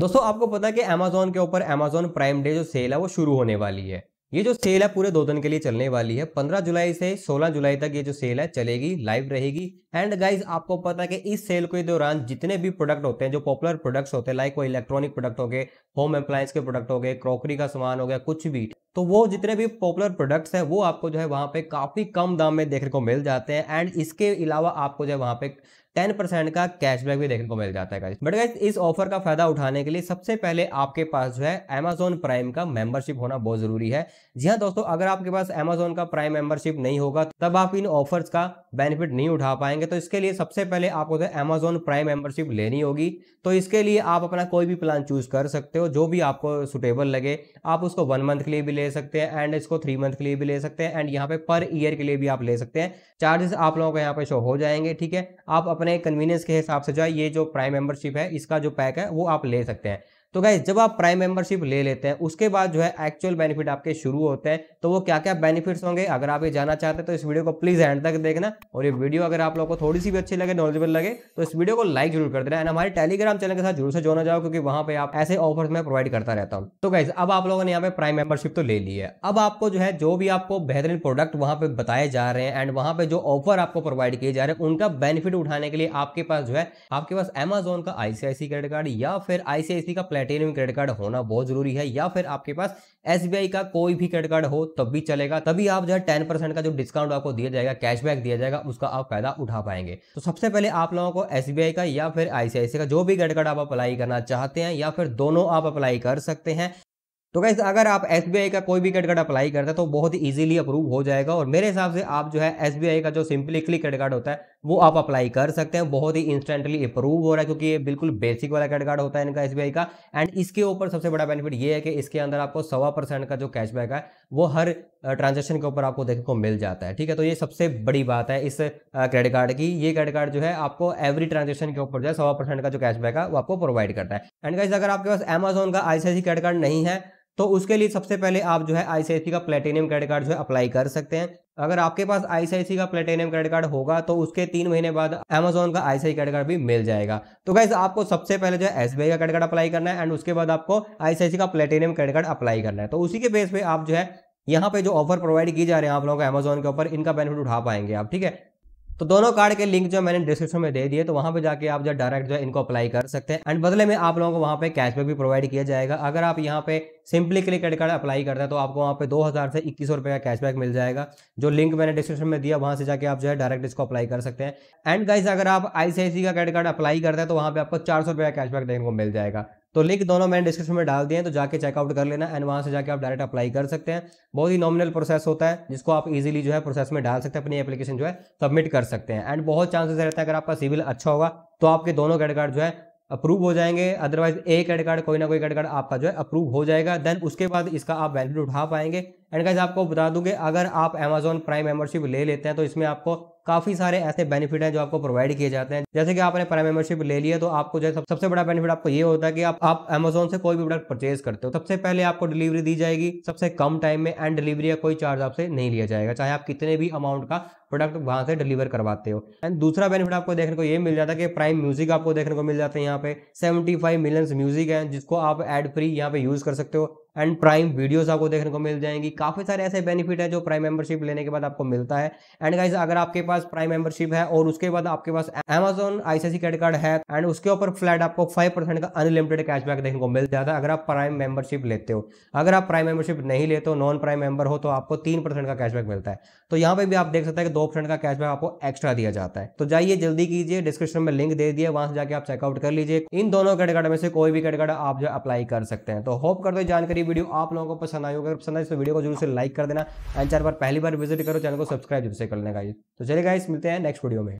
दोस्तों आपको पता है कि अमेजोन के ऊपर अमेजोन प्राइम डे जो सेल है वो शुरू होने वाली है ये जो सेल है पूरे दो दिन के लिए चलने वाली है 15 जुलाई से 16 जुलाई तक ये जो सेल है चलेगी लाइव रहेगी एंड गाइस आपको पता है कि इस सेल के दौरान जितने भी प्रोडक्ट होते हैं जो पॉपुलर प्रोडक्ट्स होते हैं लाइक कोई इलेक्ट्रॉनिक प्रोडक्ट हो गए होम अप्लायंस के प्रोडक्ट हो गए क्रॉकरी का सामान हो गया कुछ भी तो वो जितने भी पॉपुलर प्रोडक्ट्स हैं वो आपको जो है वहाँ पे काफ़ी कम दाम में देखने को मिल जाते हैं एंड इसके अलावा आपको जो है वहाँ पे टेन परसेंट का कैशबैक भी देखने को मिल जाता है बट गाइज इस ऑफर का फायदा उठाने के लिए सबसे पहले आपके पास जो है अमेजोन प्राइम का मेंबरशिप होना बहुत जरूरी है जी हाँ दोस्तों अगर आपके पास अमेजोन का प्राइम मेंबरशिप नहीं होगा तब आप इन ऑफर्स का बेनिफिट नहीं उठा पाएंगे तो इसके लिए सबसे पहले आपको जो है अमेजोन प्राइम मेंबरशिप लेनी होगी तो इसके लिए आप अपना कोई भी प्लान चूज कर सकते हो जो भी आपको सुटेबल लगे आप उसको वन मंथ के लिए भी ले सकते हैं एंड इसको थ्री मंथ के लिए भी ले सकते हैं एंड यहाँ पे पर ईयर के लिए भी आप ले सकते हैं चार्जेस आप लोगों को यहाँ पे शो हो जाएंगे ठीक है आप अपने कन्वीनियंस के हिसाब से जो है ये जो प्राइम मेंबरशिप है इसका जो पैक है वो आप ले सकते हैं तो गाइज जब आप प्राइम मेंबरशिप ले लेते हैं उसके बाद जो है एक्चुअल बेनिफिट आपके शुरू होते हैं तो वो क्या क्या बेनिफिट्स होंगे अगर आप ये जाना चाहते हैं तो इस वीडियो को प्लीज एंड तक देखना और ये वीडियो अगर आप लोगों को थोड़ी सी भी अच्छी लगे नॉलेजेबल लगे तो इस वीडियो को लाइक जरूर कर देना एंड हमारे टेलीग्राम चैनल के साथ जरूर से जोड़ना जाओ क्योंकि वहां पर आप ऐसे ऑफर में प्रोवाइड करता रहता हूँ तो गाइज अब आप लोगों ने यहाँ पे प्राइम मेंबरशिप तो ले ली है अब आपको जो है जो भी आपको बेहतरीन प्रोडक्ट वहां पर बताए जा रहे हैं एंड वहां पर जो ऑफर आपको प्रोवाइड किए जा रहे हैं उनका बेनिफिट उठाने के लिए आपके पास जो है आपके पास एमेजोन का आईसीआईसी क्रेडिट कार्ड या फिर आईसीआईसी का प्लान प्लेटिनियम क्रेडिट कार्ड होना बहुत जरूरी है या फिर आपके पास एस का कोई भी क्रेडिट कार्ड हो तब भी चलेगा तभी आप जो है टेन का जो डिस्काउंट आपको दिया जाएगा कैशबैक दिया जाएगा उसका आप फायदा उठा पाएंगे तो सबसे पहले आप लोगों को एस का या फिर आईसीआईसी का जो भी क्रेडिट कार्ड आप अप्लाई करना चाहते हैं या फिर दोनों आप अप्लाई कर सकते हैं तो कैसे अगर आप एस का कोई भी क्रेडिट कार्ड अप्लाई करते हैं तो बहुत ही ईजिली अप्रूव हो जाएगा और मेरे हिसाब से आप जो है एस का जो सिंपली क्लिक क्रेडिट कार्ड होता है वो आप अप्लाई कर सकते हैं बहुत ही इंस्टेंटली अप्रूव हो रहा है क्योंकि ये बिल्कुल बेसिक वाला क्रेडिट कार्ड होता है इनका एसबीआई का एंड इसके ऊपर सबसे बड़ा बेनिफिट ये है कि इसके अंदर आपको सवा परसेंट का जो कैशबैक है वो हर ट्रांजेक्शन के ऊपर आपको देखने को मिल जाता है ठीक है तो ये सबसे बड़ी बात है इस क्रेडिट कार्ड की ये क्रेडिट कार्ड जो है आपको एवरी ट्रांजेक्शन के ऊपर जो है सवा परसेंट का जो कैशबैक है वो आपको प्रोवाइड करता है एंड गाइज अगर आपके पास अमेजोन का आईसीआईसी क्रेडिट कार्ड नहीं है तो उसके लिए सबसे पहले आप जो है आईसीआईसी का प्लेटिनियम क्रेडिट कार्ड जो है अप्लाई कर सकते हैं अगर आपके पास आईसीआईसी का प्लेटेनियम क्रेडिट कार्ड होगा तो उसके तीन महीने बाद अमेजोन का आईसीआई क्रेडिट कार्ड भी मिल जाएगा तो गाइज आपको सबसे पहले जो है एसबीआई का क्रेडिट कार्ड अप्लाई करना है एंड उसके बाद आपको आईसीआईसी का प्लेटिनियम क्रेडिट कार्ड अप्लाई करना है तो उसी के बेस पे आप जो है यहाँ पे जो ऑफर प्रोवाइड की जा रहे हैं आप लोगों को अमेजोन के ऊपर इनका बेनिफिट उठा पाएंगे आप ठीक है तो दोनों कार्ड के लिंक जो मैंने डिस्क्रिप्शन में दे दिए तो वहाँ पे जाके आप जो डायरेक्ट जो इनको अप्लाई कर सकते हैं एंड बदले में आप लोगों को वहाँ पे कैशबैक भी प्रोवाइड किया जाएगा अगर आप यहाँ पे सिंपली क्रेडिट कार्ड अप्लाई करते हैं तो आपको वहाँ पे 2000 से इक्कीस सौ का कैशबैक मिल जाएगा जो लिंक मैंने डिस्क्रिप्शन में दिया वहाँ से जाके आप जो है डायरेक्ट इसको अप्लाई कर सकते हैं एंड गाइज अगर आप आई का क्रेडिट कार्ड अप्लाई करते हैं तो वहाँ पे आपको चार सौ का कैशबैक देखने को मिल जाएगा तो लिंक दोनों मैंने डिस्क्रिप्शन में डाल दिए हैं तो जाके चेकआउट कर लेना एंड वहाँ से जाके आप डायरेक्ट अप्लाई कर सकते हैं बहुत ही नॉमिनल प्रोसेस होता है जिसको आप इजीली जो है प्रोसेस में डाल सकते हैं अपनी एप्लीकेशन जो है सबमिट कर सकते हैं एंड बहुत चांसेस रहता है अगर आपका सिविल अच्छा होगा तो आपके दोनों क्रेडिट कार्ड जो है अप्रूव हो जाएंगे अदरवाइज एक क्रेडिट कार्ड कोई ना कोई क्रेडिट कार्ड आपका जो है अप्रूव हो जाएगा देन उसके बाद इसका आप बेनिफिट उठा पाएंगे एंड गाइज आपको बता दूंगे अगर आप अमेजोन प्राइम मेंबरशिप ले लेते हैं तो इसमें आपको काफ़ी सारे ऐसे बेनिफिट हैं जो आपको प्रोवाइड किए जाते हैं जैसे कि आपने प्राइम मेंबरशिप ले लिया तो आपको जो सबसे बड़ा बेनिफिट आपको ये होता है कि आप आप अमेजोन से कोई भी प्रोडक्ट परचेज करते हो सबसे पहले आपको डिलीवरी दी जाएगी सबसे कम टाइम में एंड डिलीवरी का कोई चार्ज आपसे नहीं लिया जाएगा चाहे आप कितने भी अमाउंट का प्रोडक्ट वहाँ से डिलीवर करवाते हो एंड दूसरा बेनिफिट आपको देखने को ये मिल जाता है कि प्राइम म्यूजिक आपको देखने को मिल जाता है यहाँ पे सेवेंटी फाइव मिलियंस म्यूजिक है जिसको आप एड फ्री यहाँ पे यूज़ कर सकते हो एंड प्राइम वीडियोस आपको देखने को मिल जाएंगी काफ़ी सारे ऐसे बेनिफिट है जो प्राइम मेंबरशिप लेने के बाद आपको मिलता है एंड गाइज अगर आपके पास प्राइम मेंबरशिप है और उसके बाद आपके पास अमेजोन आईसीआईसी क्रेडिट कार्ड है एंड उसके ऊपर फ्लैट आपको फाइव परसेंट का अनलिमिटेड कैशबैक देखने को मिल जाता है अगर आप प्राइम मेंबरशिप लेते हो अगर आप प्राइम मेंबरशिप नहीं लेते हो नॉन प्राइम मेंबर हो तो आपको तीन का कैशबैक मिलता है तो यहाँ पर भी आप देख सकते हैं कि दो परसेंट का कैशबैक आपको एक्स्ट्रा दिया जाता है तो जाइए जल्दी कीजिए डिस्क्रिप्शन में लिंक दे दिया वहां से जाके आप चेकआउट कर लीजिए इन दोनों क्रेडिट कार्ड में से कोई भी क्रेडिट कार्ड आप जो अप्लाई कर सकते हैं तो होप कर दो जानकारी वीडियो आप लोगों को पसंद आई होगी पसंद आई तो वीडियो को जरूर से लाइक कर देना एंड चार बार पहली बार विजिट करो चैनल को सब्सक्राइब जरूर से कर लेगा तो चलेगा इस मिलते हैं नेक्स्ट वीडियो में